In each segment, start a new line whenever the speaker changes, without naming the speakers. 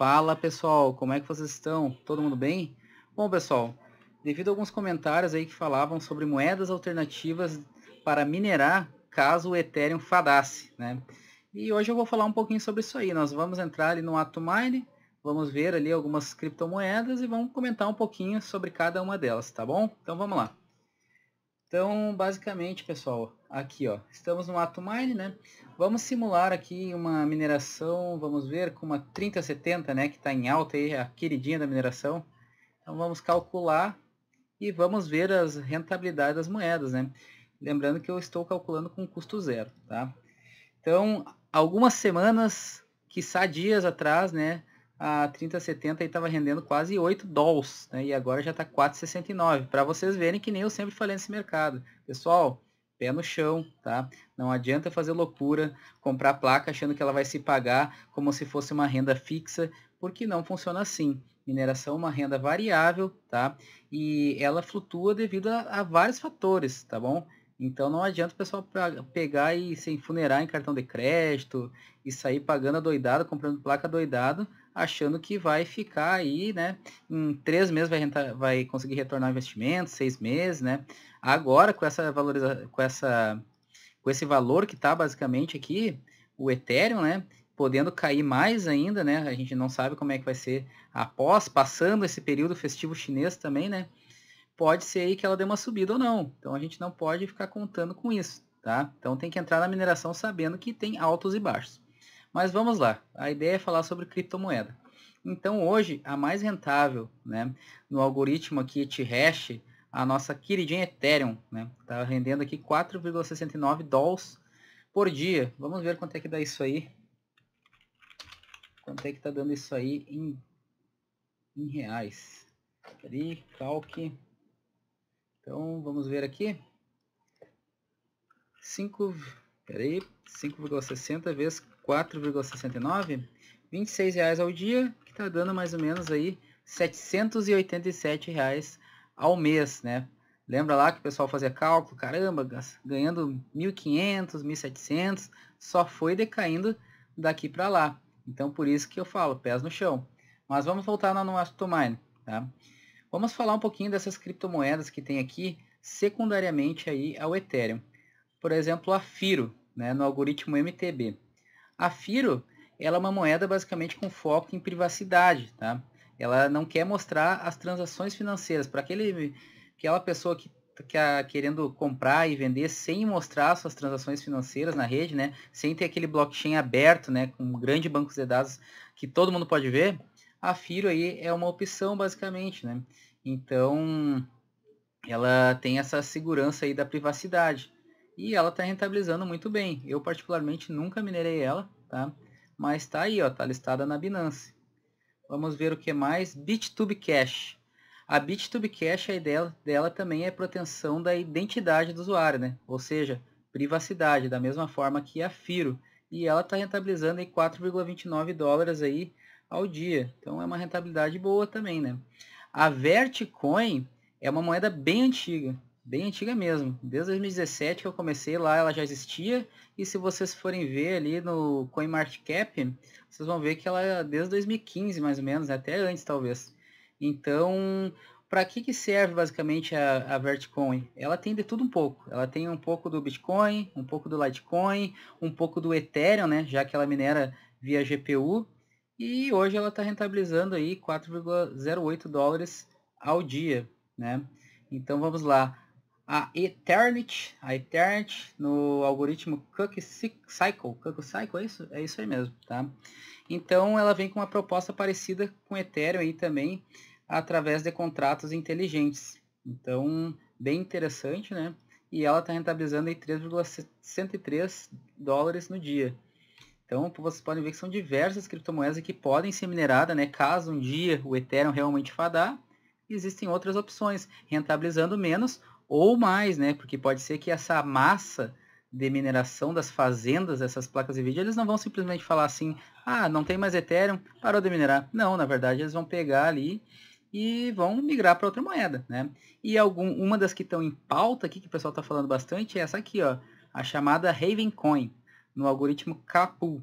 Fala pessoal, como é que vocês estão? Todo mundo bem? Bom pessoal, devido a alguns comentários aí que falavam sobre moedas alternativas para minerar caso o Ethereum fadasse, né? E hoje eu vou falar um pouquinho sobre isso aí. Nós vamos entrar ali no Atomine, vamos ver ali algumas criptomoedas e vamos comentar um pouquinho sobre cada uma delas, tá bom? Então vamos lá. Então, basicamente, pessoal, aqui ó, estamos no ato mine, né? Vamos simular aqui uma mineração, vamos ver com uma 3070, né, que está em alta aí, a queridinha da mineração. Então vamos calcular e vamos ver as rentabilidades das moedas, né? Lembrando que eu estou calculando com custo zero, tá? Então, algumas semanas, quiçá dias atrás, né, a 3070 estava rendendo quase 8 dólares, né? e agora já está 4,69, para vocês verem que nem eu sempre falei nesse mercado. Pessoal, pé no chão, tá? Não adianta fazer loucura, comprar placa achando que ela vai se pagar como se fosse uma renda fixa, porque não funciona assim. Mineração é uma renda variável, tá? E ela flutua devido a, a vários fatores, tá bom? Então não adianta o pessoal pegar e se enfunerar em cartão de crédito e sair pagando a doidado, comprando placa doidado, achando que vai ficar aí, né? Em três meses vai, rentar, vai conseguir retornar o investimento, seis meses, né? Agora, com essa valorização, com essa com esse valor que está basicamente aqui, o Ethereum, né? Podendo cair mais ainda, né? A gente não sabe como é que vai ser após, passando esse período festivo chinês também, né? Pode ser aí que ela dê uma subida ou não. Então a gente não pode ficar contando com isso, tá? Então tem que entrar na mineração sabendo que tem altos e baixos. Mas vamos lá, a ideia é falar sobre criptomoeda. Então hoje a mais rentável, né, no algoritmo aqui T-hash, a nossa queridinha Ethereum, né, tá rendendo aqui 4,69 dólares por dia. Vamos ver quanto é que dá isso aí. Quanto é que está dando isso aí em, em reais? ali calque. Então vamos ver aqui. 5 Peraí, 5,60 vezes 4,69, R$ reais ao dia, que está dando mais ou menos aí 787 reais ao mês, né? Lembra lá que o pessoal fazia cálculo, caramba, ganhando 1.500, 1.700, só foi decaindo daqui para lá. Então, por isso que eu falo, pés no chão. Mas vamos voltar no nosso Mine, tá? Vamos falar um pouquinho dessas criptomoedas que tem aqui, secundariamente aí ao Ethereum. Por exemplo, a Firo, né, no algoritmo MTB. A FIRO ela é uma moeda basicamente com foco em privacidade. Tá? Ela não quer mostrar as transações financeiras. Para aquela pessoa que está querendo comprar e vender sem mostrar suas transações financeiras na rede, né? sem ter aquele blockchain aberto, né? com grandes grande banco de dados que todo mundo pode ver, a FIRO aí é uma opção basicamente. Né? Então, ela tem essa segurança aí da privacidade. E ela está rentabilizando muito bem. Eu, particularmente, nunca minerei ela, tá? Mas está aí, ó, tá listada na Binance. Vamos ver o que mais. BitTube Cash. A BitTube Cash, a ideia dela também é proteção da identidade do usuário, né? Ou seja, privacidade, da mesma forma que a Firo. E ela está rentabilizando aí 4,29 dólares aí ao dia. Então é uma rentabilidade boa também, né? A Vertcoin é uma moeda bem antiga, bem antiga mesmo. Desde 2017 que eu comecei lá, ela já existia. E se vocês forem ver ali no CoinMarketCap, vocês vão ver que ela é desde 2015 mais ou menos, até antes talvez. Então, para que, que serve basicamente a, a Vertcoin? Ela tem de tudo um pouco. Ela tem um pouco do Bitcoin, um pouco do Litecoin, um pouco do Ethereum, né? Já que ela minera via GPU. E hoje ela está rentabilizando aí 4,08 dólares ao dia, né? Então vamos lá a Eternity, a Eternity no algoritmo Cook Cycle, Cook Cycle, é isso, é isso aí mesmo, tá? Então ela vem com uma proposta parecida com Ethereum aí também, através de contratos inteligentes. Então, bem interessante, né? E ela está rentabilizando aí 3,103 dólares no dia. Então, vocês podem ver que são diversas criptomoedas que podem ser mineradas, né? Caso um dia o Ethereum realmente fadar, existem outras opções, rentabilizando menos ou mais, né? Porque pode ser que essa massa de mineração das fazendas essas placas de vídeo, eles não vão simplesmente falar assim, ah, não tem mais Ethereum, parou de minerar. Não, na verdade eles vão pegar ali e vão migrar para outra moeda, né? E algum, uma das que estão em pauta aqui, que o pessoal está falando bastante, é essa aqui, ó, a chamada Ravencoin, no algoritmo Kapu.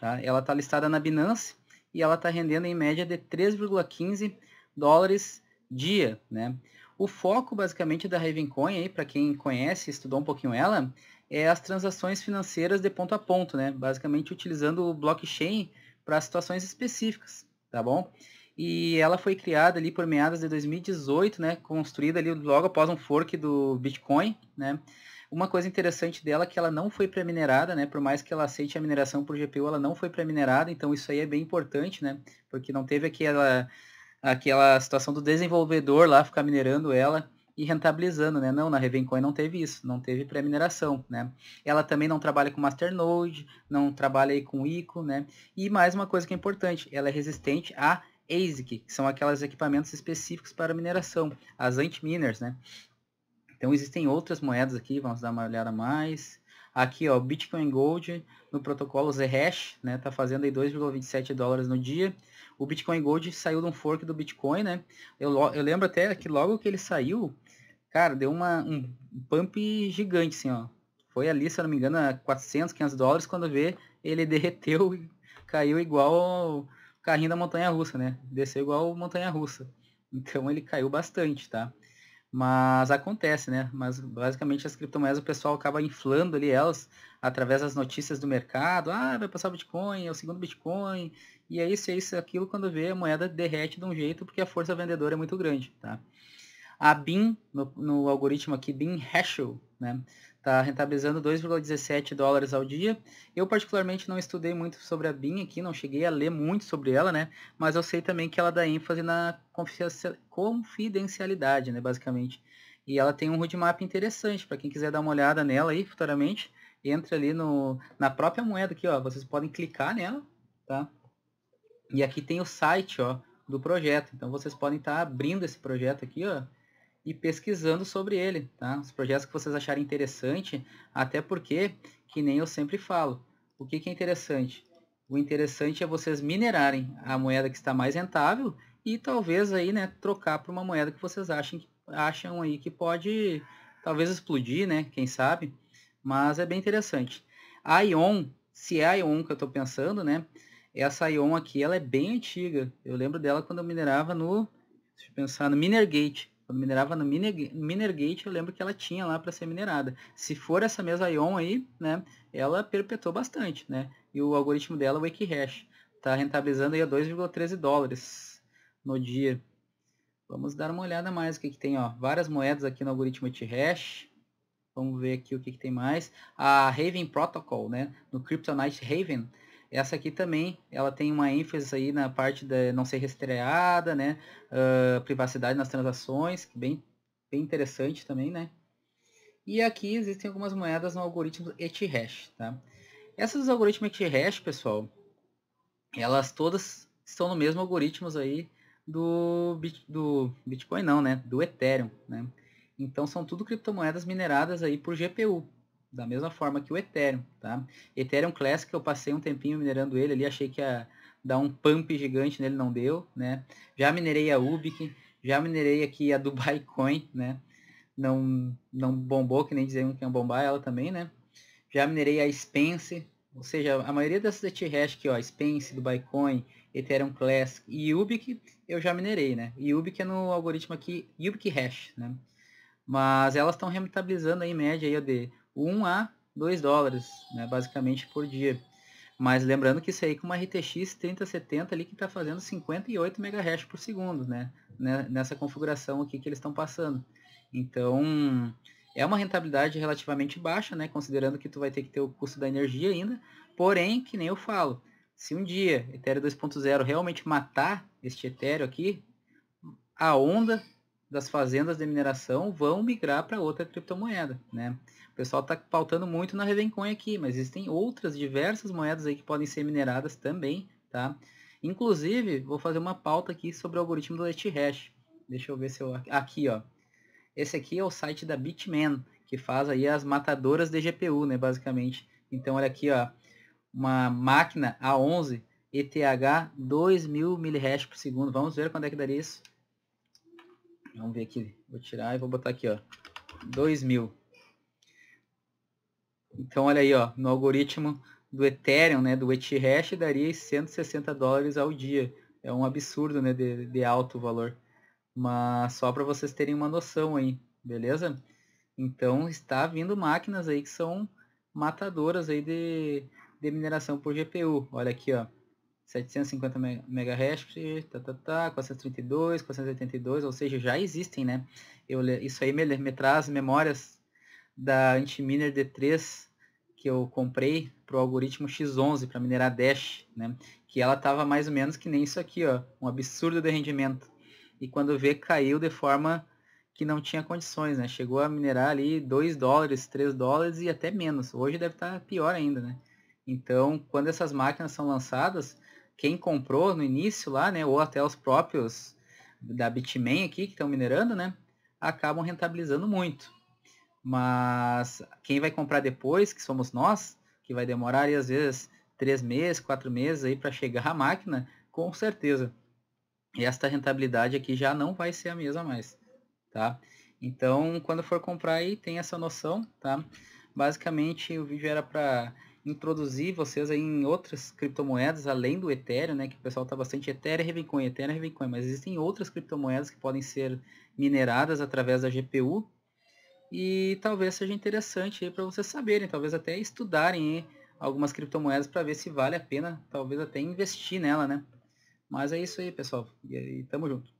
Tá? Ela está listada na Binance e ela está rendendo em média de 3,15 dólares dia, né? O foco basicamente da Ravencoin aí, para quem conhece, estudou um pouquinho ela, é as transações financeiras de ponto a ponto, né? Basicamente utilizando o blockchain para situações específicas, tá bom? E ela foi criada ali por meados de 2018, né? Construída ali logo após um fork do Bitcoin, né? Uma coisa interessante dela é que ela não foi pré-minerada, né? Por mais que ela aceite a mineração por GPU, ela não foi pré-minerada, então isso aí é bem importante, né? Porque não teve aquela aquela situação do desenvolvedor lá ficar minerando ela e rentabilizando, né? Não, na Ravencoin não teve isso, não teve pré-mineração, né? Ela também não trabalha com Masternode, não trabalha aí com ICO, né? E mais uma coisa que é importante, ela é resistente a ASIC, que são aquelas equipamentos específicos para mineração, as anti-miners, né? Então existem outras moedas aqui, vamos dar uma olhada mais. Aqui, ó, Bitcoin Gold no protocolo Zhash, né? Tá fazendo aí 2,27 dólares no dia o Bitcoin Gold saiu de um fork do Bitcoin, né? Eu, eu lembro até que logo que ele saiu, cara, deu uma, um pump gigante, assim, ó. Foi ali, se eu não me engano, a 400, 500 dólares, quando vê, ele derreteu e caiu igual o carrinho da montanha-russa, né? Desceu igual montanha-russa. Então ele caiu bastante, tá? Mas acontece, né? Mas basicamente as criptomoedas o pessoal acaba inflando ali elas através das notícias do mercado. Ah, vai passar o Bitcoin, é o segundo Bitcoin, e aí é isso, é isso, é aquilo, quando vê a moeda derrete de um jeito porque a força vendedora é muito grande, tá? A BIM, no, no algoritmo aqui, BIM Heschel, né? Tá rentabilizando 2,17 dólares ao dia. Eu particularmente não estudei muito sobre a BIM aqui, não cheguei a ler muito sobre ela, né? Mas eu sei também que ela dá ênfase na confidencialidade, né, basicamente. E ela tem um roadmap interessante para quem quiser dar uma olhada nela aí futuramente. Entra ali no, na própria moeda aqui, ó. Vocês podem clicar nela, tá? E aqui tem o site, ó, do projeto. Então vocês podem estar tá abrindo esse projeto aqui, ó, e pesquisando sobre ele, tá? Os projetos que vocês acharem interessante, até porque, que nem eu sempre falo, o que, que é interessante? O interessante é vocês minerarem a moeda que está mais rentável e talvez aí, né, trocar para uma moeda que vocês achem, acham aí que pode talvez explodir, né, quem sabe, mas é bem interessante. A ION, se é a ION que eu estou pensando, né, essa Ion aqui, ela é bem antiga. Eu lembro dela quando eu minerava no... Deixa eu pensar, no Minergate. Quando minerava no Minergate, eu lembro que ela tinha lá para ser minerada. Se for essa mesma Ion aí, né? Ela perpetuou bastante, né? E o algoritmo dela, o Wikihash, tá rentabilizando aí a 2,13 dólares no dia. Vamos dar uma olhada mais o que, que tem, ó. Várias moedas aqui no algoritmo T-Hash. Vamos ver aqui o que, que tem mais. A Raven Protocol, né? No Kryptonite Raven essa aqui também, ela tem uma ênfase aí na parte da não ser rastreada, né? Uh, privacidade nas transações, bem, bem interessante também, né? E aqui existem algumas moedas no algoritmo ETH, tá? Essas algoritmos algoritmo ETH, pessoal, elas todas estão no mesmo algoritmos aí do, do Bitcoin não, né? Do Ethereum, né? Então são tudo criptomoedas mineradas aí por GPU, da mesma forma que o Ethereum, tá? Ethereum Classic, eu passei um tempinho minerando ele ali, achei que ia dar um pump gigante nele, não deu, né? Já minerei a Ubic, já minerei aqui a Dubai Coin, né? Não, não bombou, que nem diziam que ia bombar ela também, né? Já minerei a Spence, ou seja, a maioria dessas ETH aqui, ó, Spence, Dubai Coin, Ethereum Classic e Ubic, eu já minerei, né? E Ubic é no algoritmo aqui, Ubic Hash, né? Mas elas estão rentabilizando aí, em média aí, de 1 a 2 dólares, né, basicamente por dia. Mas lembrando que isso aí com uma RTX 3070 ali que está fazendo 58 MHz por segundo, né, né, nessa configuração aqui que eles estão passando. Então, é uma rentabilidade relativamente baixa, né, considerando que tu vai ter que ter o custo da energia ainda. Porém, que nem eu falo, se um dia Ethereum 2.0 realmente matar este Ethereum aqui, a onda das fazendas de mineração vão migrar para outra criptomoeda, né? O pessoal está pautando muito na Revencoin aqui, mas existem outras diversas moedas aí que podem ser mineradas também, tá? Inclusive, vou fazer uma pauta aqui sobre o algoritmo do Hash. Deixa eu ver se eu... Aqui, ó. Esse aqui é o site da Bitman, que faz aí as matadoras de GPU, né, basicamente. Então, olha aqui, ó. Uma máquina A11 ETH 2000 mAh por segundo. Vamos ver quando é que daria isso. Vamos ver aqui. Vou tirar e vou botar aqui, ó. 2000. Então, olha aí, ó. No algoritmo do Ethereum, né, do ETH, daria 160 dólares ao dia. É um absurdo, né, de, de alto valor. Mas só para vocês terem uma noção aí, beleza? Então, está vindo máquinas aí que são matadoras aí de, de mineração por GPU. Olha aqui, ó. 750 MHz, tá, tá, tá, 432, 482, ou seja, já existem, né? Eu, isso aí me, me traz memórias da Antiminer D3 que eu comprei para o algoritmo X11 para minerar Dash, né? Que ela tava mais ou menos que nem isso aqui, ó, um absurdo de rendimento. E quando vê caiu de forma que não tinha condições, né? Chegou a minerar ali 2 dólares, 3 dólares e até menos. Hoje deve estar tá pior ainda, né? Então, quando essas máquinas são lançadas, quem comprou no início lá, né, ou até os próprios da Bitmain aqui que estão minerando, né, acabam rentabilizando muito. Mas quem vai comprar depois, que somos nós, que vai demorar e às vezes três meses, quatro meses aí para chegar a máquina, com certeza. esta rentabilidade aqui já não vai ser a mesma mais, tá? Então, quando for comprar aí, tem essa noção, tá? Basicamente, o vídeo era para introduzir vocês em outras criptomoedas além do Ethereum, né? Que o pessoal está bastante Ethereum, Bitcoin, é Ethereum, Bitcoin, é mas existem outras criptomoedas que podem ser mineradas através da GPU e talvez seja interessante para vocês saberem, talvez até estudarem algumas criptomoedas para ver se vale a pena, talvez até investir nela, né? Mas é isso aí, pessoal. E, e tamo junto.